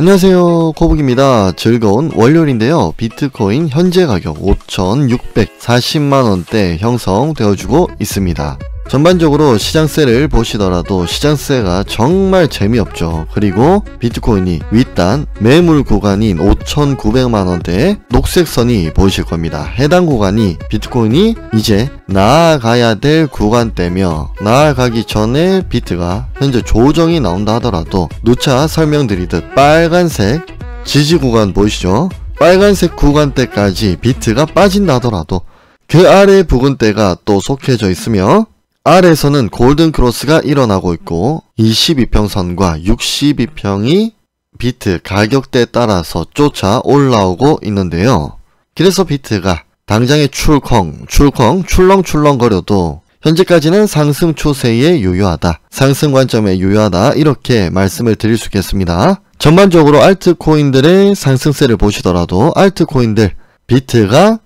안녕하세요 코북입니다 즐거운 월요일인데요 비트코인 현재 가격 5640만원대 형성되어주고 있습니다 전반적으로 시장세를 보시더라도 시장세가 정말 재미없죠. 그리고 비트코인이 윗단 매물 구간인 5,900만원대의 녹색선이 보이실 겁니다. 해당 구간이 비트코인이 이제 나아가야 될 구간대며 나아가기 전에 비트가 현재 조정이 나온다 하더라도 누차 설명드리듯 빨간색 지지 구간 보이시죠? 빨간색 구간대까지 비트가 빠진다 하더라도 그 아래 부근대가 또 속해져 있으며 아래에서는 골든 크로스가 일어나고 있고 22평선과 62평이 비트 가격대에 따라서 쫓아 올라오고 있는데요. 그래서 비트가 당장의 출컹 출컹 출렁출렁 거려도 현재까지는 상승 추세에 유효하다. 상승 관점에 유효하다. 이렇게 말씀을 드릴 수 있겠습니다. 전반적으로 알트코인들의 상승세를 보시더라도 알트코인들 비트가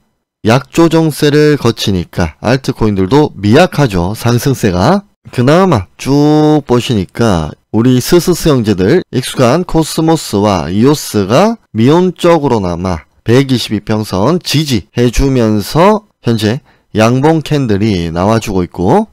약조정세를 거치니까 알트코인들도 미약하죠. 상승세가. 그나마 쭉 보시니까 우리 스스스 형제들 익숙한 코스모스와 이오스가 미온적으로나마 122평선 지지해주면서 현재 양봉 캔들이 나와주고 있고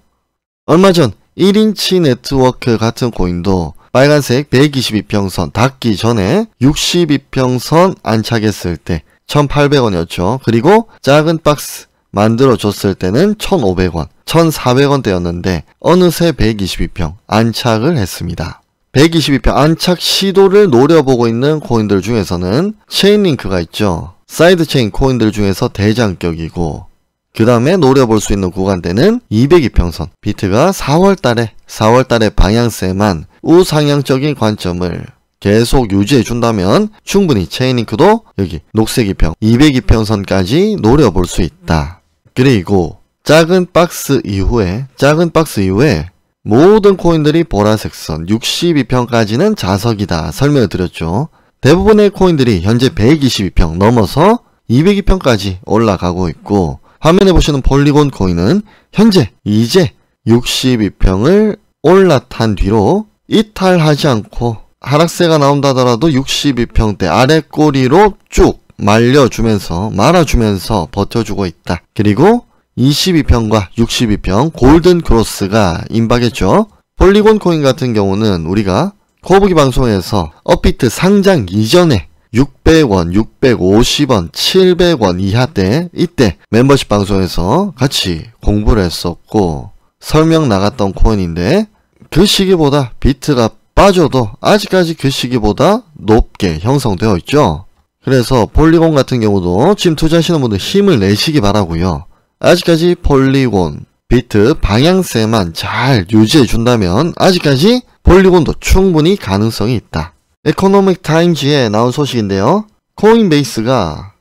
얼마 전 1인치 네트워크 같은 코인도 빨간색 122평선 닿기 전에 62평선 안착했을 때 1,800원이었죠. 그리고 작은 박스 만들어줬을 때는 1,500원, 1,400원대였는데 어느새 122평 안착을 했습니다. 122평 안착 시도를 노려보고 있는 코인들 중에서는 체인링크가 있죠. 사이드 체인 코인들 중에서 대장격이고 그 다음에 노려볼 수 있는 구간대는 202평선 비트가 4월달에 4월달에 방향세만 우상향적인 관점을 계속 유지해 준다면 충분히 체인링크도 여기 녹색 이평 202평선까지 노려볼 수 있다. 그리고 작은 박스 이후에 작은 박스 이후에 모든 코인들이 보라색선 62평까지는 자석이다 설명을 드렸죠. 대부분의 코인들이 현재 122평 넘어서 202평까지 올라가고 있고 화면에 보시는 폴리곤 코인은 현재 이제 62평을 올라탄 뒤로 이탈하지 않고 하락세가 나온다 하더라도 62평대 아래 꼬리로 쭉 말려주면서 말아주면서 버텨주고 있다. 그리고 22평과 62평 골든 크로스가 임박했죠. 폴리곤 코인 같은 경우는 우리가 코보기 방송에서 업비트 상장 이전에 600원, 650원, 700원 이하 때 이때 멤버십 방송에서 같이 공부를 했었고 설명 나갔던 코인인데 그 시기보다 비트가 빠져도 아직까지 그 시기보다 높게 형성되어 있죠. 그래서 폴리곤 같은 경우도 지금 투자하시는 분들 힘을 내시기 바라고요. 아직까지 폴리곤, 비트 방향세만 잘 유지해준다면 아직까지 폴리곤도 충분히 가능성이 있다. 에코노믹 타임즈에 나온 소식인데요. 코인베이스가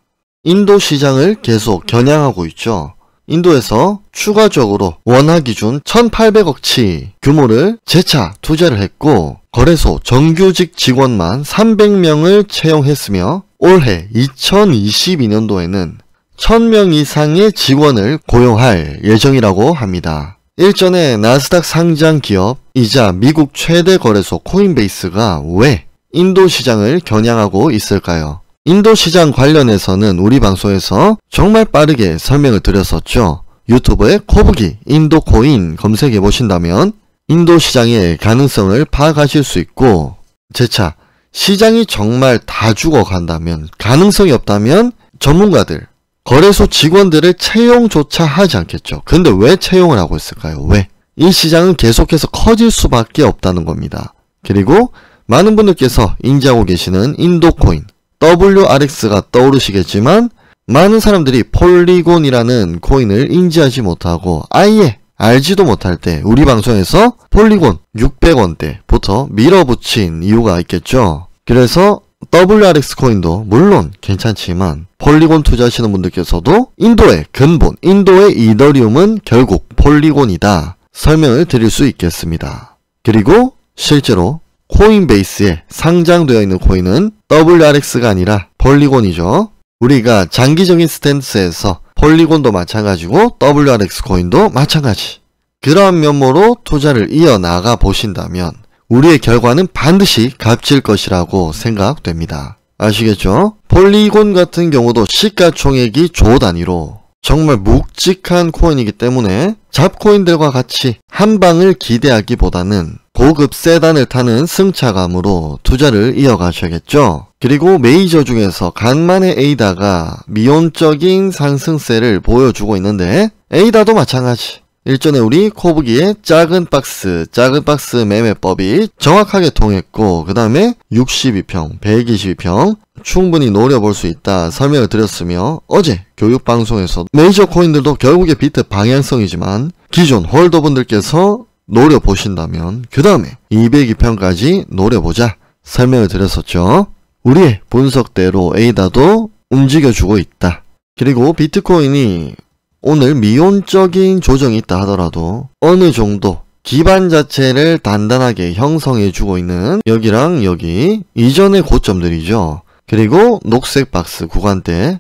인도 시장을 계속 겨냥하고 있죠. 인도에서 추가적으로 원화 기준 1,800억치 규모를 재차 투자를 했고 거래소 정규직 직원만 300명을 채용했으며 올해 2022년도에는 1000명 이상의 직원을 고용할 예정이라고 합니다. 일전에 나스닥 상장 기업이자 미국 최대 거래소 코인베이스가 왜 인도 시장을 겨냥하고 있을까요? 인도 시장 관련해서는 우리 방송에서 정말 빠르게 설명을 드렸었죠. 유튜브에 코북이 인도 코인 검색해 보신다면 인도 시장의 가능성을 파악하실 수 있고 재차 시장이 정말 다 죽어간다면 가능성이 없다면 전문가들 거래소 직원들을 채용조차 하지 않겠죠. 근데 왜 채용을 하고 있을까요? 왜? 이 시장은 계속해서 커질 수밖에 없다는 겁니다. 그리고 많은 분들께서 인지하고 계시는 인도코인 WRX가 떠오르시겠지만 많은 사람들이 폴리곤이라는 코인을 인지하지 못하고 아예 알지도 못할 때 우리 방송에서 폴리곤 600원대부터 밀어붙인 이유가 있겠죠. 그래서 WRX 코인도 물론 괜찮지만 폴리곤 투자하시는 분들께서도 인도의 근본, 인도의 이더리움은 결국 폴리곤이다 설명을 드릴 수 있겠습니다. 그리고 실제로 코인베이스에 상장되어 있는 코인은 WRX가 아니라 폴리곤이죠. 우리가 장기적인 스탠스에서 폴리곤도 마찬가지고 WRX 코인도 마찬가지. 그러한 면모로 투자를 이어나가 보신다면 우리의 결과는 반드시 값질 것이라고 생각됩니다. 아시겠죠? 폴리곤 같은 경우도 시가총액이 조 단위로 정말 묵직한 코인이기 때문에 잡코인들과 같이 한 방을 기대하기보다는 고급 세단을 타는 승차감으로 투자를 이어가셔야겠죠. 그리고 메이저 중에서 간만에 에이다가 미온적인 상승세를 보여주고 있는데 에이다도 마찬가지. 일전에 우리 코브기의 작은 박스, 작은 박스 매매법이 정확하게 통했고 그 다음에 62평, 122평 충분히 노려볼 수 있다 설명을 드렸으며 어제 교육방송에서 메이저 코인들도 결국에 비트 방향성이지만 기존 홀더분들께서 노려보신다면 그 다음에 202편까지 노려보자 설명을 드렸었죠. 우리의 분석대로 에이다도 움직여주고 있다. 그리고 비트코인이 오늘 미온적인 조정이 있다 하더라도 어느 정도 기반 자체를 단단하게 형성해주고 있는 여기랑 여기 이전의 고점들이죠. 그리고 녹색 박스 구간대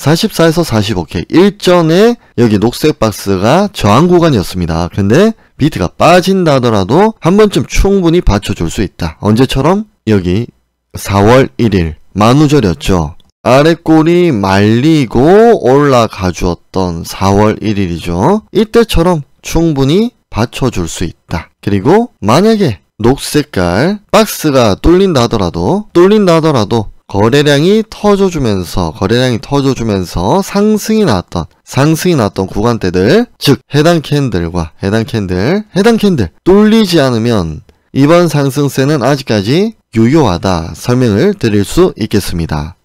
44에서 45K 일전에 여기 녹색 박스가 저항 구간이었습니다. 근데 비트가 빠진다 하더라도 한 번쯤 충분히 받쳐줄 수 있다. 언제처럼? 여기 4월 1일 만우절이었죠. 아래골이 말리고 올라가 주었던 4월 1일이죠. 이때처럼 충분히 받쳐줄 수 있다. 그리고 만약에 녹색깔 박스가 뚫린다 하더라도 뚫린다 하더라도 거래량이 터져주면서 거래량이 터져주면서 상승이 나왔던 상승이 나왔던 구간대들 즉 해당 캔들과 해당 캔들 해당 캔들 뚫리지 않으면 이번 상승세는 아직까지 유효하다 설명을 드릴 수 있겠습니다.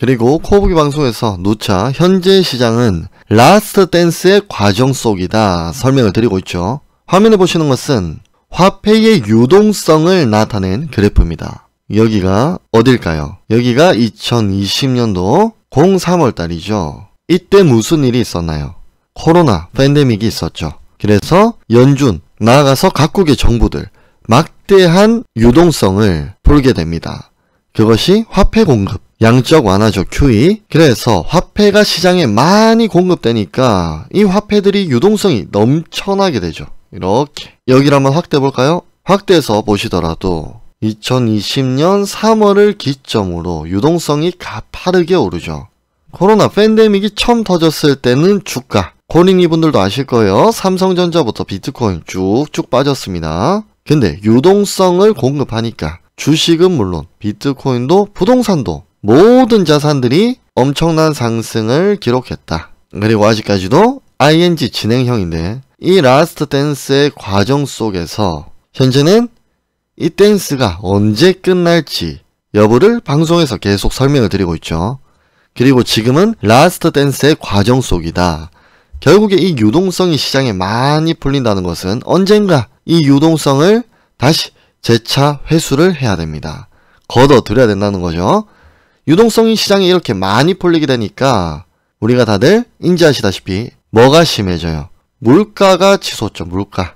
그리고 코보기 방송에서 누차 현재 시장은 라스트 댄스의 과정 속이다 설명을 드리고 있죠. 화면에 보시는 것은 화폐의 유동성을 나타낸 그래프입니다. 여기가 어딜까요? 여기가 2020년도 03월달이죠. 이때 무슨 일이 있었나요? 코로나 팬데믹이 있었죠. 그래서 연준, 나아가서 각국의 정부들 막대한 유동성을 풀게 됩니다. 그것이 화폐 공급, 양적 완화적 QE. 그래서 화폐가 시장에 많이 공급되니까 이 화폐들이 유동성이 넘쳐나게 되죠. 이렇게. 여기를 한번 확대해 볼까요? 확대해서 보시더라도 2020년 3월을 기점으로 유동성이 가파르게 오르죠. 코로나 팬데믹이 처음 터졌을 때는 주가. 코린이 분들도 아실 거예요. 삼성전자부터 비트코인 쭉쭉 빠졌습니다. 근데 유동성을 공급하니까 주식은 물론 비트코인도 부동산도 모든 자산들이 엄청난 상승을 기록했다. 그리고 아직까지도 ING 진행형인데 이 라스트 댄스의 과정 속에서 현재는 이 댄스가 언제 끝날지 여부를 방송에서 계속 설명을 드리고 있죠. 그리고 지금은 라스트 댄스의 과정 속이다. 결국에 이 유동성이 시장에 많이 풀린다는 것은 언젠가 이 유동성을 다시 재차 회수를 해야 됩니다. 걷어들여야 된다는 거죠. 유동성이 시장에 이렇게 많이 풀리게 되니까 우리가 다들 인지하시다시피 뭐가 심해져요? 물가가 치솟죠, 물가.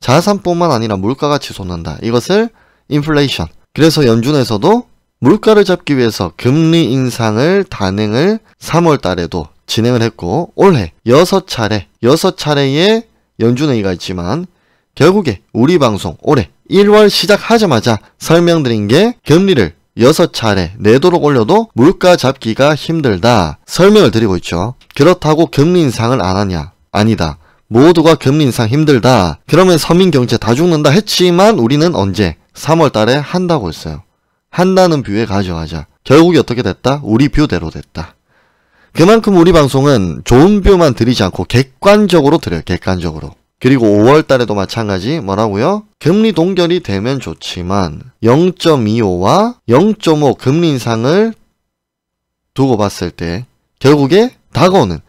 자산뿐만 아니라 물가가 치솟는다. 이것을 인플레이션. 그래서 연준에서도 물가를 잡기 위해서 금리 인상을 단행을 3월 달에도 진행을 했고 올해 6차례, 6차례의 연준회의가 있지만 결국에 우리 방송 올해 1월 시작하자마자 설명드린 게 금리를 6차례 내도록 올려도 물가 잡기가 힘들다 설명을 드리고 있죠. 그렇다고 금리 인상을 안 하냐? 아니다. 모두가 금리인상 힘들다. 그러면 서민 경제 다 죽는다 했지만 우리는 언제 3월 달에 한다고 했어요. 한다는 뷰에 가져가자. 결국이 어떻게 됐다? 우리 뷰대로 됐다. 그만큼 우리 방송은 좋은 뷰만 드리지 않고 객관적으로 드려요. 객관적으로. 그리고 5월 달에도 마찬가지 뭐라고요? 금리 동결이 되면 좋지만 0.25와 0.5 금리 인상을 두고 봤을 때 결국에 다가오는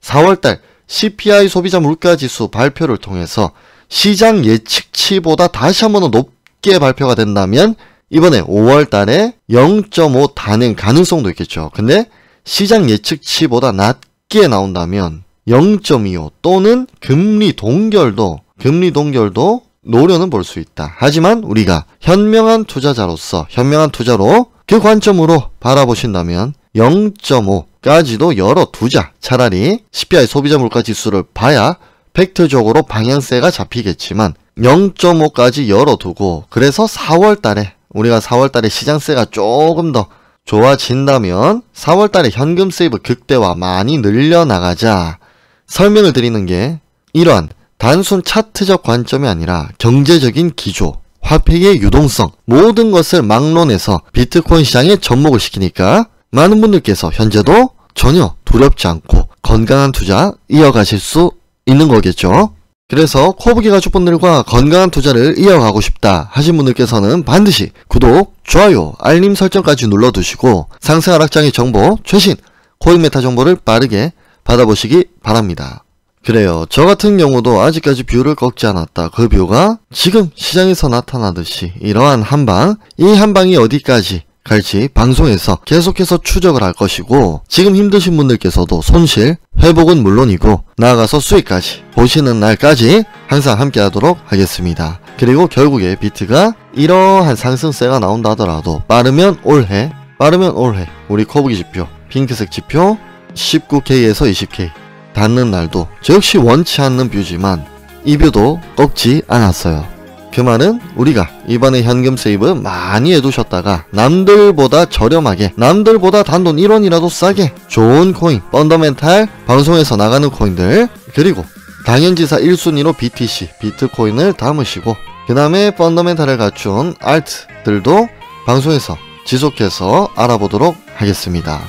4월 달 CPI 소비자 물가 지수 발표를 통해서 시장 예측치보다 다시 한번 높게 발표가 된다면 이번에 5월 달에 0.5 단행 가능성도 있겠죠. 근데 시장 예측치보다 낮게 나온다면 0.25 또는 금리 동결도 금리 동결도 노려는 볼 수 있다. 하지만 우리가 현명한 투자자로서 현명한 투자로 그 관점으로 바라보신다면 0.5까지도 열어두자. 차라리 CPI 소비자 물가 지수를 봐야 팩트적으로 방향세가 잡히겠지만 0.5까지 열어두고 그래서 4월 달에 우리가 4월 달에 시장세가 조금 더 좋아진다면 4월 달에 현금 세이브 극대화 많이 늘려나가자 설명을 드리는 게 이러한 단순 차트적 관점이 아니라 경제적인 기조, 화폐의 유동성 모든 것을 막론해서 비트코인 시장에 접목을 시키니까 많은 분들께서 현재도 전혀 두렵지 않고 건강한 투자 이어가실 수 있는 거겠죠. 그래서 코보기 가족분들과 건강한 투자를 이어가고 싶다 하신 분들께서는 반드시 구독, 좋아요, 알림 설정까지 눌러두시고 상세 하락장의 정보, 최신 코인메타 정보를 빠르게 받아보시기 바랍니다. 그래요. 저 같은 경우도 아직까지 뷰를 꺾지 않았다. 그 뷰가 지금 시장에서 나타나듯이 이러한 한방, 이 한방이 어디까지 갈지 방송에서 계속해서 추적을 할 것이고 지금 힘드신 분들께서도 손실, 회복은 물론이고 나아가서 수익까지 보시는 날까지 항상 함께 하도록 하겠습니다. 그리고 결국에 비트가 이러한 상승세가 나온다 하더라도 빠르면 올해, 빠르면 올해 우리 커브기 지표, 핑크색 지표 19K에서 20K 닿는 날도 저 역시 원치 않는 뷰지만 이 뷰도 꺾지 않았어요. 그 말은 우리가 이번에 현금 세입을 많이 해두셨다가 남들보다 저렴하게 남들보다 단돈 1원이라도 싸게 좋은 코인 펀더멘탈 방송에서 나가는 코인들 그리고 당연지사 1순위로 BTC 비트코인을 담으시고 그 다음에 펀더멘탈을 갖춘 알트들도 방송에서 지속해서 알아보도록 하겠습니다.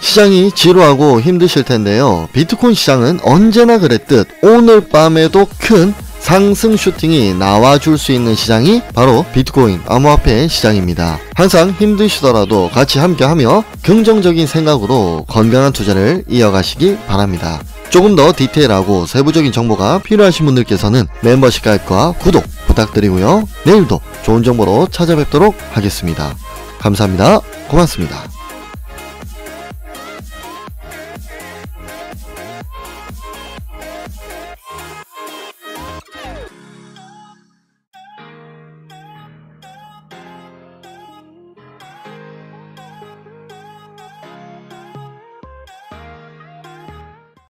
시장이 지루하고 힘드실 텐데요. 비트코인 시장은 언제나 그랬듯 오늘 밤에도 큰 상승 슈팅이 나와줄 수 있는 시장이 바로 비트코인 암호화폐 시장입니다. 항상 힘드시더라도 같이 함께하며 긍정적인 생각으로 건강한 투자를 이어가시기 바랍니다. 조금 더 디테일하고 세부적인 정보가 필요하신 분들께서는 멤버십 가입과 구독 부탁드리고요. 내일도 좋은 정보로 찾아뵙도록 하겠습니다. 감사합니다. 고맙습니다.